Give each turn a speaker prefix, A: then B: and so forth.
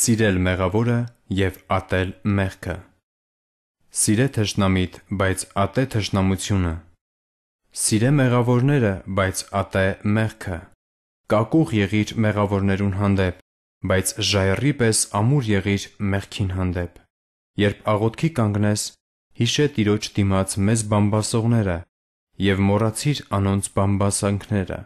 A: Սիրել մեղավորը եւ ատել մեղքը։ Սիրե թշնամիտ, բայց ատե թշնամությունը։ Սիրե մեղավորները, բայց ատե մեղքը։ Կակուղ եղիր մեղավորներուն հանդեպ, բայց ժայռի պես ամուր եղիր մեղքին հանդեպ։ Երբ աղոթքի կանգնես, հիշե Տիրոջ դիմաց մեզ բամբասողները եւ մոռացիր անոնց բամբասանքները։